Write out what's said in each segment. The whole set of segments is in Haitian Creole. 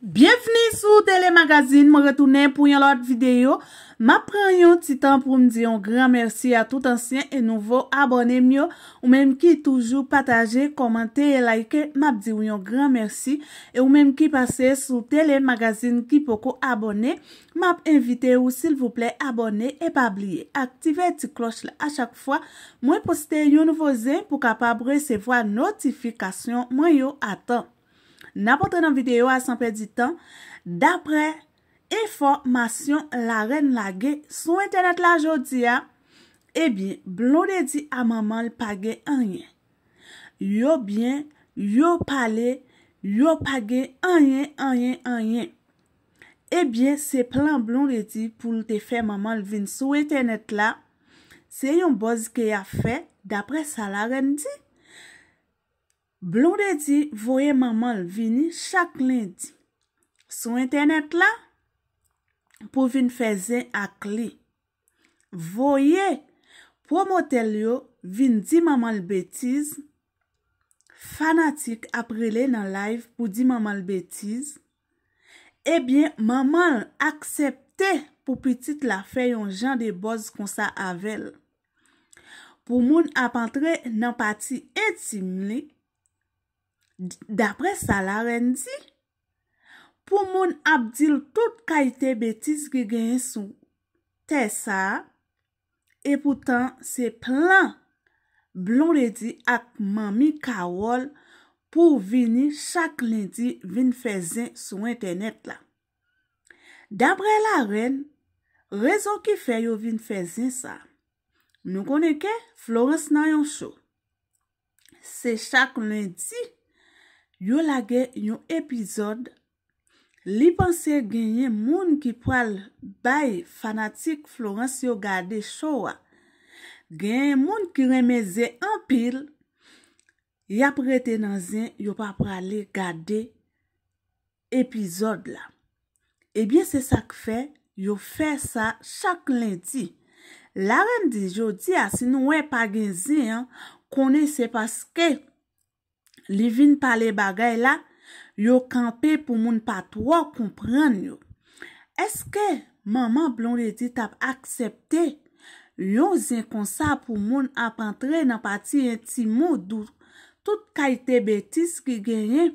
Bienveni sou telemagazine, mwen retounen pou yon lot videyo. Mwen pren yon titan pou mdi yon gran mersi a tout ansyen e nouvo abonem yo. Ou menm ki toujou pataje, komante, like, mwen di yon gran mersi. Ou menm ki pase sou telemagazine ki poko abonem, mwen invite ou sil vouple abonem e pa bliye. Aktive ti kloche la a chak fwa, mwen poste yon nouvo zen pou kapab resevo a notifikasyon mwen yo atan. Na potre nan videyo a sanpe di tan, dapre eformasyon la ren lage sou internet la jodi a, ebyen, eh blon de di a maman l page anyen. Yo bien, yo pale, yo page anyen, anyen, anyen. Ebyen, eh se plan blon de di pou l te fe maman l vin sou internet la, se yon bozi ke ya fe, dapre sa la ren di. Blonde di voye mamal vini chak lindi. Sou internet la pou vin fezen akli. Voye pou motel yo vin di mamal betiz. Fanatik aprele nan live pou di mamal betiz. Ebyen eh mamal aksepte pou pitit la feyon jan de boz kon sa avel. Pou moun apantre nan pati etim li. Dapre sa la ren di, pou moun ap dil tout kaite betis ge gen sou, te sa, e poutan se plan, blon redi ak mami karol, pou vini chak lendi vin fezin sou internet la. Dapre la ren, rezon ki fe yo vin fezin sa, nou konen ke, flores nan yon show. Se chak lendi, Yo lage yon epizod, li panse genye moun ki pral bay fanatik Florence yo gade showa. Genye moun ki remeze an pil, ya prete nan zin yo pa prale gade epizod la. Ebyen se sa k fe, yo fe sa chak lendi. La rendi, yo di a, si nou we pa gen zin, kone se paske. Livin pale bagay la, yo kampe pou moun patwa kompren yo. Eske maman blon redit ap aksepte? Yo zin konsa pou moun ap antre nan pati yon ti mou dout tout kajte betis ki genye?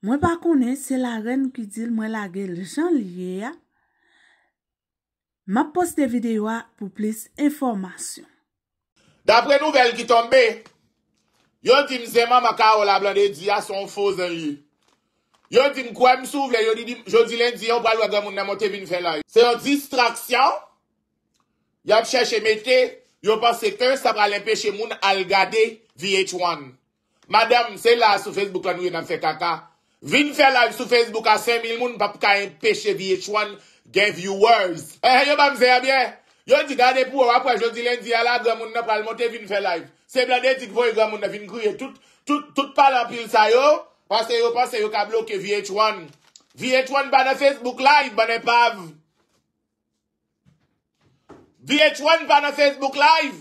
Mwen pa konen, se la ren ki dil mwen lage le jan liye ya. Ma poste videyo a pou plis informasyon. Dapre nouvel ki tombe... Yo di mseman maka o la blande di a son fozeri. Yo di mkwem sou vle, yo di di jodi lendi, yo pral wak gwa moun nanmote vin felay. Se yo distraksyon, yo mcheche mette, yo pase kens ap pral empeshe moun algade VH1. Madame, se la sou Facebook anou yon nan fe kaka. Vin felay sou Facebook a se mil moun pap ka empeshe VH1 gave you words. Ehe yo mseman mwen. Yo di gade pou wap wap waj, yo di len di ala, gwa moun na palmote vin fe live. Se blade di kvo yon gwa moun na vin kouye, tout palan pil sa yo, panse yo, panse yo, ka bloke VH1. VH1 pa nan Facebook live, banen pav. VH1 pa nan Facebook live.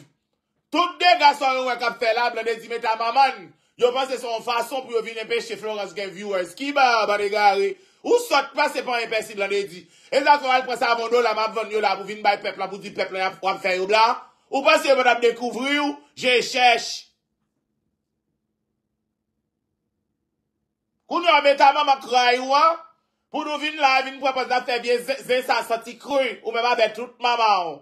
Tout de gason yon wak ap fe live, blade di metan maman. Yo panse son fason pou yo vin en peche che Florence Game Viewers. Ki ba, banen gare. Ou sot pa se pan impecible an e di? E zan kon an prese avon do la map von yo la pou vin bay pep la, pou di pep la, ou pa se men ap dekouvri ou, je chèche. Koun yo metan maman kroy ou an, pou nou vin la, vin pou ap ap se vye zesan soti kruy, ou mèman betout maman ou.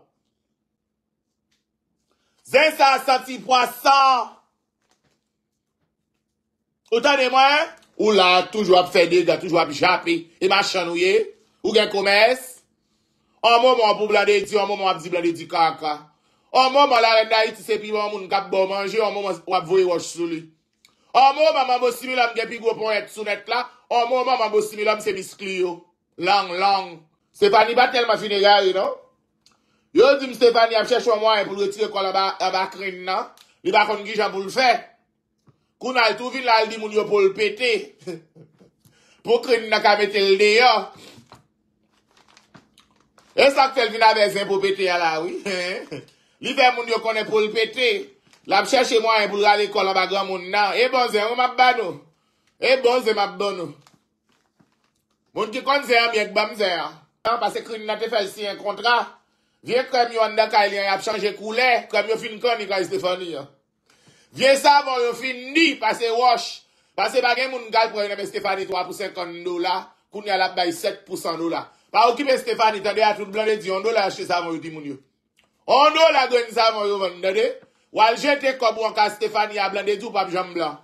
Zesan soti po sa. Ou tan e mwen? Ou la, toujwa ap fedega, toujwa ap japi, ima e chanouye, ou gen koumès. Omo moun pou blade di, omo moun ap di blade di kaka. Omo moun la renda iti sepi moun moun kap bo manje, omo moun ap vwey wosh souli. Omo moun moun moun moun simi lom gen pi gwo pon et sunet la, omo moun moun moun moun simi lom se biskli yo. Lang, lang. Stéphanie bat telman fin e gari, no? Yo dim Stéphanie ap chè choumwa yon pou lweti yon kol abakrin, no? Li bakon gijan pou lwèk. Kounal tou vil lal di moun yo pol pete. Po kreni na ka metel de yo. E sak tel vina vezen pol pete ya la, wii. Li ven moun yo konen pol pete. La ap chache moun an pou lale kolan bagan moun nan. E bon zè, ou mab banou? E bon zè, mab banou. Moun di kon zè, mi ek ba mzè. Nan, pase kreni na te fè si yon kontra. Vye kèm yon nan ka elen ap chanje koule. Kèm yon fin kon yon klan yon klan yon. Vye savon yon fin ni pase wosh. Pase bagen moun gal pou a yon apen Stefani 3% kon do la. Koun yon ap bay 7% do la. Pa ou kipe Stefani tende a tout blande di. Ondo la achete savon yon ti moun yo. Ondo la gwen savon yon vende de. Wal jete kob wanka Stefani a blande di ou pap jamblan.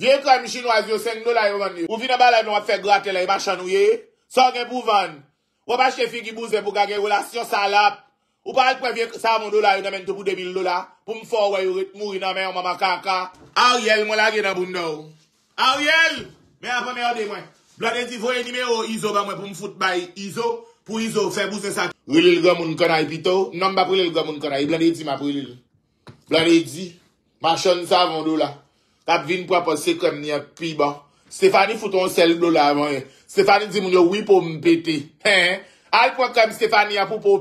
Vye kwa mwishin waz yo 5 do la yon vende yo. Ou fina bala yon ap fe gratel a yon machan ou ye. Son gen pou van. Wap achete fi ki bouze pou gage yon lasyon salap. Ou pa al kwen vye sa vondou la yon namen to pou 2.000 do la pou m fò wè yon ret moun yon mè yon maman kankan. Ariel mwen la gen a bundou. Ariel! Mè a fò mè yode mwen. Blanedi fò yon nime yo Izo ba mwen pou m fòt bay Izo pou Izo fè bousè sa. Wilil gwa moun konay pito. Namba pou wilil gwa moun konay. Blanedi mwa pou wilil. Blanedi. Ma chon sa vondou la. Tap vin pou apose kwen mwen yon pi ba. Stefani fòt an sel do la mwen. Stefani di mwen yon wipo m peti. Al kwen kwen Stefani apopo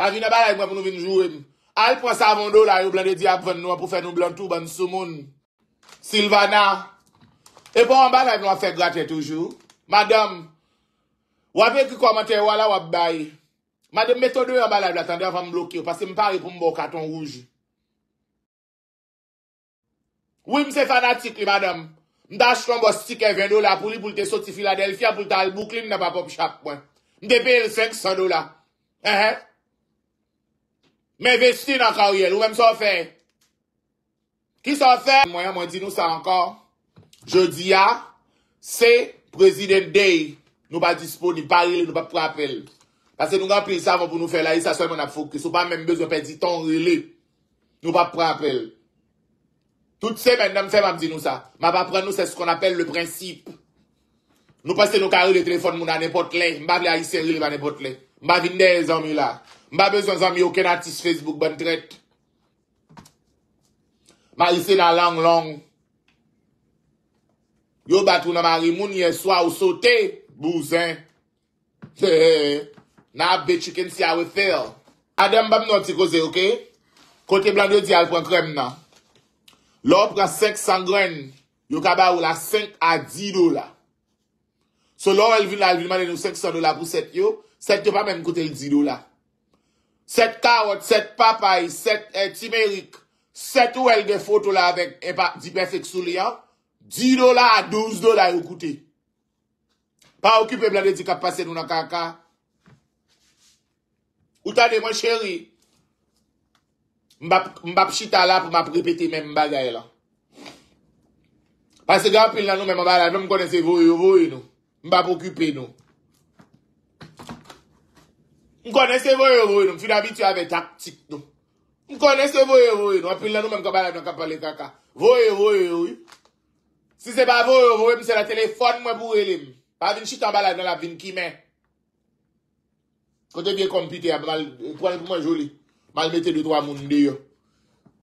Avine balay mwen pou nou vinjou em. Al prasa avon do la yo blan de di ap ven nou a pou fe nou blan tou ban sou moun. Silvana. E pou bon, an balay mwen fe graten toujou. Madame. Wapen ki komante wala wap bay. Madame meto do yo an balay mwen atan de avon blok yo. Pas e mpari pou mbo katon wouj. Wim se fanatik li madame. Nda chran bo stike ven do la pou li pou lte soti Philadelphia pou lte al bouk li mnen pa pop chak mwen. Nde pe el 500 do la. Eheh. Mè vesti nan karyèl, ou mè msò fè? Ki sò fè? Mwen mwen di nou sa ankon, je di ya, se prezident day, nou pa dispon, nou pa rile, nou pa prè apel. Pase nou gampi sa vò pou nou fè la, e sa sòl mè nan fok, sou pa mè mbè zon pe di ton rile, nou pa prè apel. Tout se mè mè mè fè mè mdi nou sa, mè pa prè nou se skon apel le prinsip. Nou pas se nou karyèl e telefon moun anè pot lè, mè pa vè a isè rile anè pot lè, mè pa vinde e zon mè la. Mba bezon zan mi yo ken atis Facebook bantret. Ma yise nan lang lang. Yo batoun nan marimoun ye swa ou sote, bouzen. Nan apbe chiken si awe feyo. Adem bap nan ti koze, ok? Kote blan diyo di alpon krem nan. Lò pou ka sek sangren, yo kaba ou la sek a di dola. So lò el vin la, el vin man en yo sek sangren pou set yo, set yo pa men kote di dola. 7 karot, 7 papay, 7 eh, timerik, 7 ouel de foto la avèk e eh, pa di bèfèk sou li an. Ah. 10 dola, 12 dola yon koutè. Pa okupè blanè di kap pase nou nan kankan. Ou tanè mwen chèri, mbap chita la pou mbap ripetè men mbagaè la. Pase gav pil nan nou men mbagaè la, nou mkonè se vòy yon vòy nou. Mbap okupè nou. M konen se voye voye nou, m fin avit yo ave taktik nou. M konen se voye voye nou, apil la nou men kwa balad nou kapal e kaka. Voye voye voye. Si se pa voye voye, m se la telefon mwen pou wele. Pa vin chit an balad nou la vin kime. Kote biye kompite ya, m konen pou man joli. Malmete dewa moun deyo.